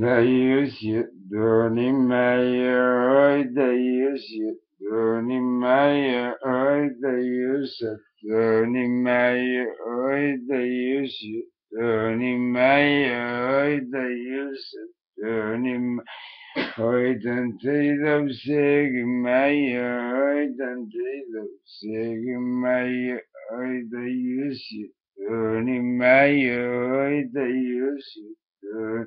Değişi dönmeye öy değişi dönmeye öy değişi dönmeye öy değişi dönmeye öy değişi dönmeye Hayden teyzem sevmeyi, hayden teyzem sevmeyi, hayda yüzü dönmeyi, hayda yüzü dönmeyi.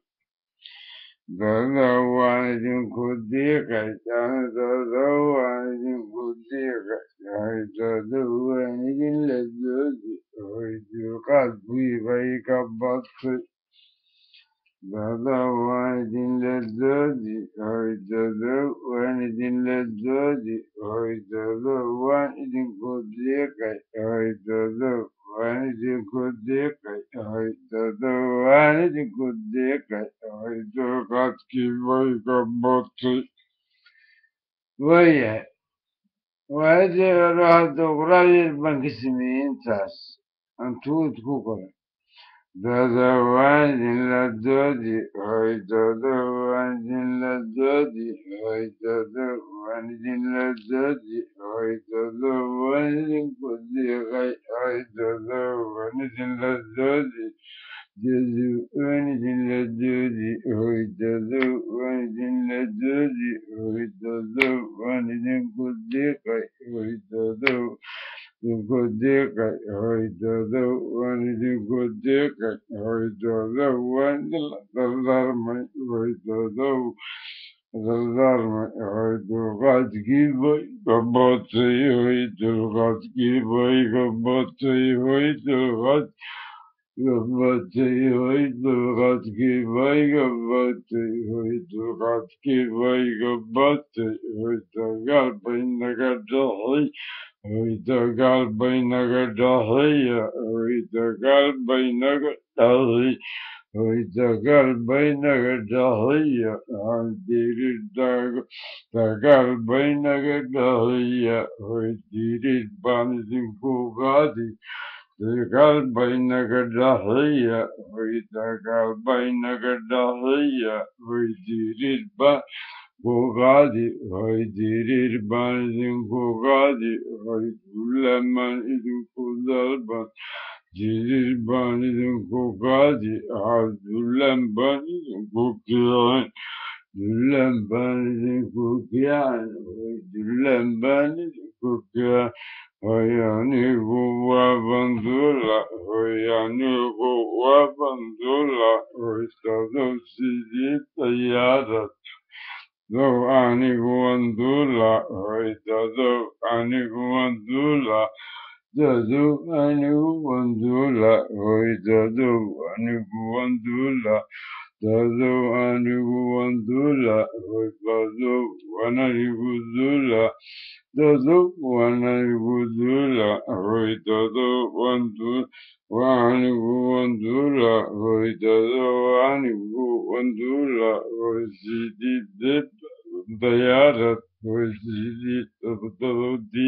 داد کو دیکھ داد دیکھ جادوانی دادا وائل جدونی دل جی جادوانی کو دیکھ جادوانی دیکھو دیکھو دکھ دیکھئے takiwego boki weeye waadeero hadda qoraadeed baan ka sameeyey intaas aan tuud ku qoray dadawaadin la doodi hoy doodo میں گزر بھائی گمت ہوئی دس گر بھائی گمت ہوئی د Vati hoy duratki vayga vati hoy duratki vayga vati hoy dagal bay nagadahi hoy dagal bay nagadahi hoy dagal bay nagadahi hoy dagal bay nagadahi hoy dagal bay nagadahi hoy dirid banizin kugadi hoy der der Die die die in in in تلك قدحية ويتك البين قدحية ويدير البا Bugatti, Haydirir Benzin Bugatti, Haydulemen İdin Kudalban, in Benzin Bugatti, Haydulem Benzin Kukiyan, Dülem Benzin Kukiyan, Haydulem Benzin Kukiyan, Dodo anuandula, oi dodo anuandula, dodo anuandula, oi dodo ananibudula, dodo ananibudula, oi dodo andu, anibudula, oi dodo anibudula, oi zidi dip, dayarat, oi zidi, dodo di,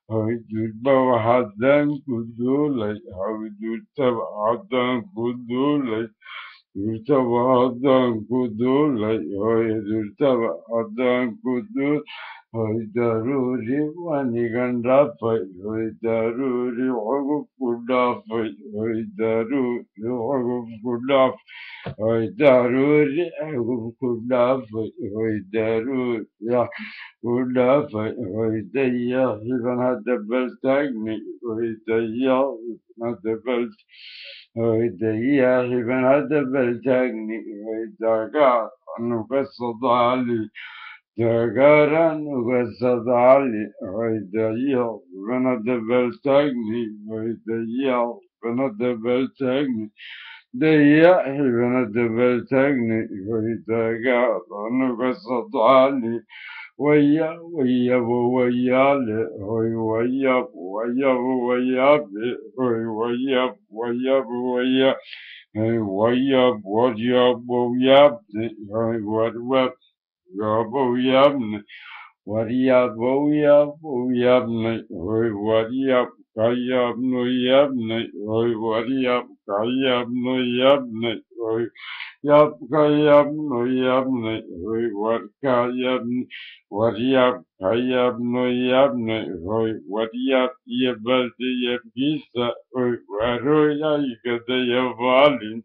Haydül bevhaden kudulay, haydül tebhaden kudulay, ürtevadan kudulay, haydül tebhaden kudulay, ضروري ونغنرافي ضروري وقف كلافي ضروري وقف كلاف ضروري وقف كلافي ضروري كلافي ضيا إذا هذا بلتقني ضيا هذا بلت ضيا إذا هذا بلتقني ضيا نقص ضالي Dragaren vesadali vaidayal vana develtagni vaidayal vana develtagni ضيقه وانا دبلتني ويتقع عنك صدعاني ويا ويا ويا هوي ويا ويا ويا هوي ويا ويا ويا هوي ويا ويا ويا هوي ويا Gobuyabne, Wariyab, Boyab, Boyabne, Oy, Wariyab, Kayab, Noyabne, Oy, Wariyab, Kayab, Noyabne, oi yap ka yap no yap no oi wat ka yap wat yap ka yap no yap no oi wat yap yap bal de yap gisa oi waro ya ka de yap valin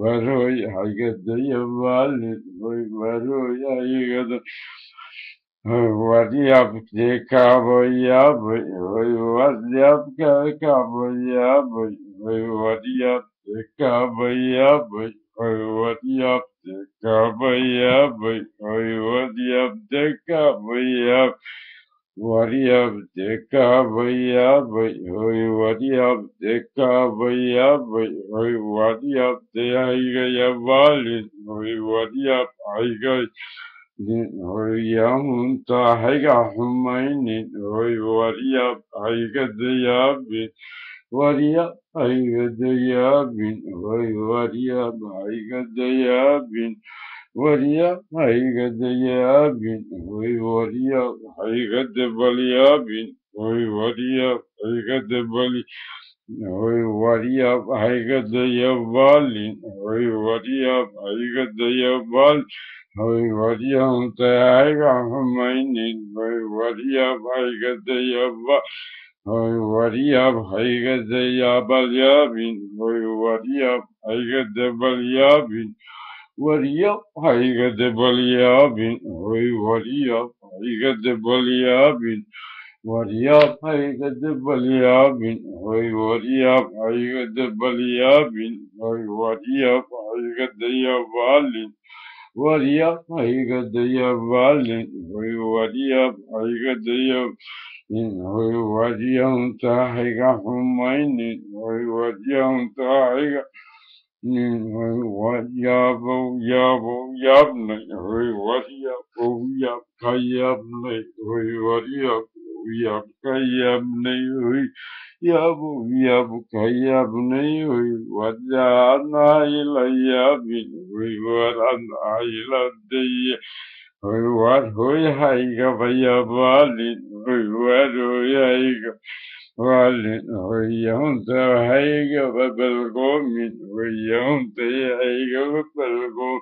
waro ya ka de yap valin oi waro ya ka de Варьяб те кавояб, варьяб ка кавояб, варьяб Tekabayabay, Oiwadiyab, Tekabayabay, Oiwadiyab, Tekabayab, Wariyab, Tekabayabay, Oiwadiyab, Tekabayabay, Oiwadiyab, Teaigayabali, Oiwadiyab, Aigay, Oiyamunta, Haiga, Humainin, Oiwadiyab, Aigadayabit, वरिया हरिगदया बिन वरिया भाई गदया बिन वरिया भाई गदया बिन वही वरिया भाई गद बलिया बिन वही वरिया भाई गद बली वही वरिया भाई गदया बालिन वही वरिया भाई गदया बाल वही वरिया हम तय आएगा हम मैनिन वही वरिया भाई गदया बाल Oy wariyab haygede yabalyabin. Oy wariyab haygede balyabin. Wariyab haygede balyabin. Oy wariyab haygede balyabin. Wariyab haygede balyabin. Oy wariyab haygede balyabin. Oy wariyab haygede yabalin. Warrior, Aigadaya, Valin, Warrior, Aigadaya, in Warrior, Tahiga, Humain, Warrior, Tahiga, in Warrior, Yabo, Yabna, Warrior, Yab, Kayabna, Warrior, يبكي يا ابني يبو يبكي يا ابني ودعنا إلي منه ورنا إلى الدين هو هو هيك يا بالي هو هو هيك ويهنت هيك ببلغو من ويهنت هيك ببلغو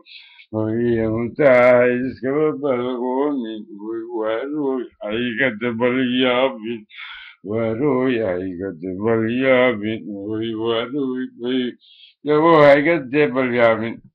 ويهنت هيك ببلغو من وروح هيك تبليا من وروح هيك تبليا من وروح هيك تبليا من